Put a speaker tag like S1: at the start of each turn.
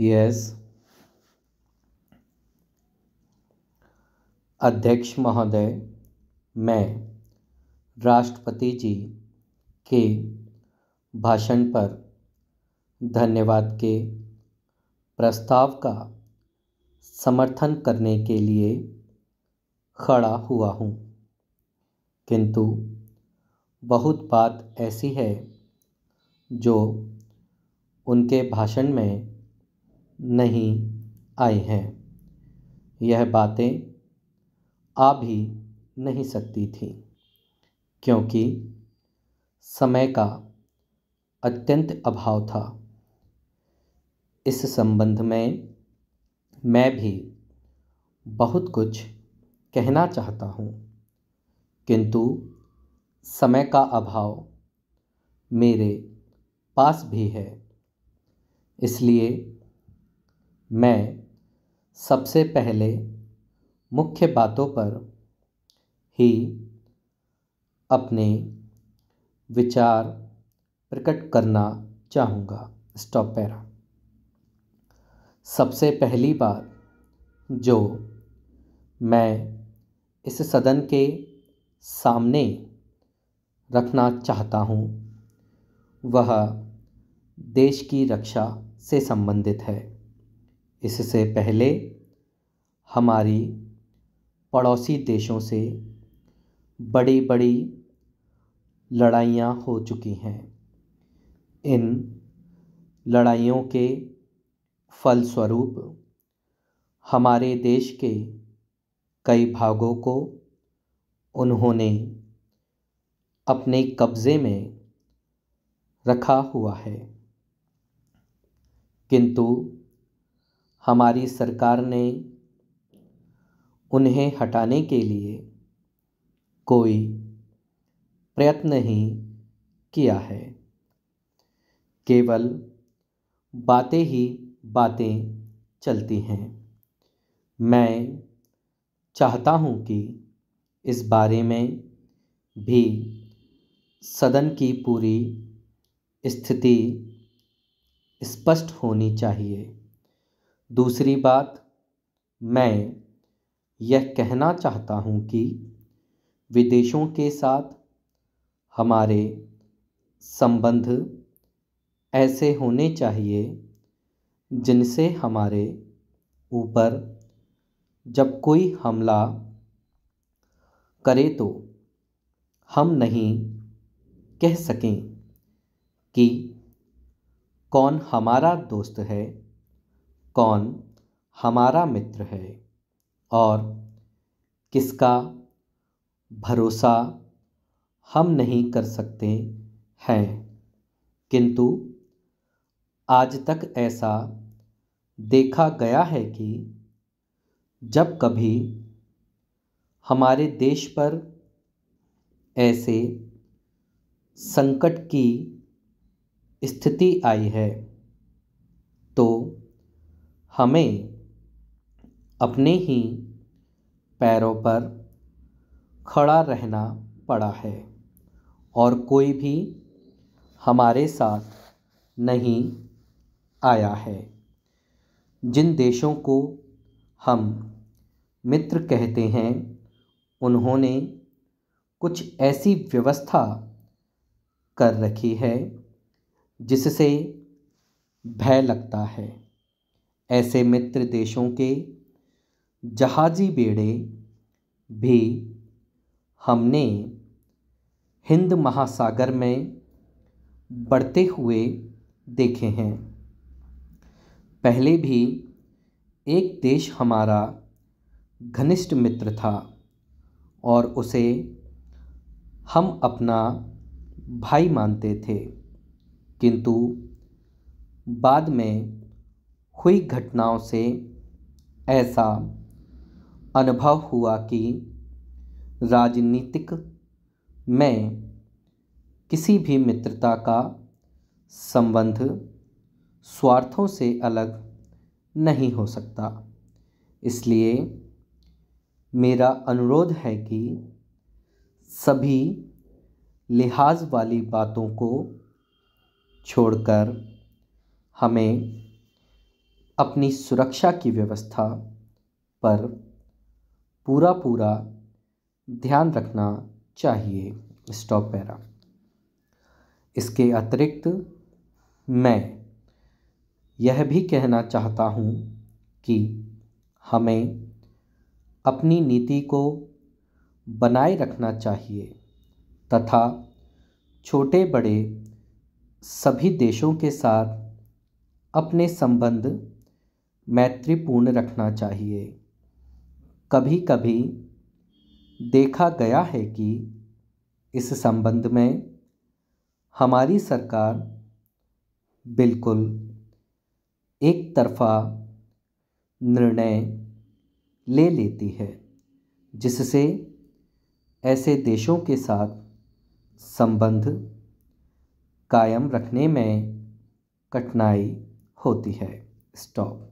S1: yes अध्यक्ष महोदय मैं राष्ट्रपति जी के भाषण पर धन्यवाद के प्रस्ताव का समर्थन करने के लिए खड़ा हुआ हूँ किंतु बहुत बात ऐसी है जो उनके भाषण में नहीं आई हैं यह बातें आ भी नहीं सकती थी क्योंकि समय का अत्यंत अभाव था इस संबंध में मैं भी बहुत कुछ कहना चाहता हूँ किंतु समय का अभाव मेरे पास भी है इसलिए मैं सबसे पहले मुख्य बातों पर ही अपने विचार प्रकट करना चाहूँगा स्टॉप पैरा सबसे पहली बात जो मैं इस सदन के सामने रखना चाहता हूँ वह देश की रक्षा से संबंधित है इससे पहले हमारी पड़ोसी देशों से बड़ी बड़ी लड़ाइयाँ हो चुकी हैं इन लड़ाइयों के फलस्वरूप हमारे देश के कई भागों को उन्होंने अपने कब्ज़े में रखा हुआ है किंतु हमारी सरकार ने उन्हें हटाने के लिए कोई प्रयत्न ही किया है केवल बातें ही बातें चलती हैं मैं चाहता हूं कि इस बारे में भी सदन की पूरी स्थिति स्पष्ट होनी चाहिए दूसरी बात मैं यह कहना चाहता हूँ कि विदेशों के साथ हमारे संबंध ऐसे होने चाहिए जिनसे हमारे ऊपर जब कोई हमला करे तो हम नहीं कह सकें कि कौन हमारा दोस्त है कौन हमारा मित्र है और किसका भरोसा हम नहीं कर सकते हैं किंतु आज तक ऐसा देखा गया है कि जब कभी हमारे देश पर ऐसे संकट की स्थिति आई है हमें अपने ही पैरों पर खड़ा रहना पड़ा है और कोई भी हमारे साथ नहीं आया है जिन देशों को हम मित्र कहते हैं उन्होंने कुछ ऐसी व्यवस्था कर रखी है जिससे भय लगता है ऐसे मित्र देशों के जहाजी बेड़े भी हमने हिंद महासागर में बढ़ते हुए देखे हैं पहले भी एक देश हमारा घनिष्ठ मित्र था और उसे हम अपना भाई मानते थे किंतु बाद में हुई घटनाओं से ऐसा अनुभव हुआ कि राजनीतिक में किसी भी मित्रता का संबंध स्वार्थों से अलग नहीं हो सकता इसलिए मेरा अनुरोध है कि सभी लिहाज वाली बातों को छोड़कर हमें अपनी सुरक्षा की व्यवस्था पर पूरा पूरा ध्यान रखना चाहिए स्टॉप पैरा इसके अतिरिक्त मैं यह भी कहना चाहता हूँ कि हमें अपनी नीति को बनाए रखना चाहिए तथा छोटे बड़े सभी देशों के साथ अपने संबंध मैत्रीपूर्ण रखना चाहिए कभी कभी देखा गया है कि इस संबंध में हमारी सरकार बिल्कुल एक तरफ़ा निर्णय ले लेती है जिससे ऐसे देशों के साथ संबंध कायम रखने में कठिनाई होती है स्टॉप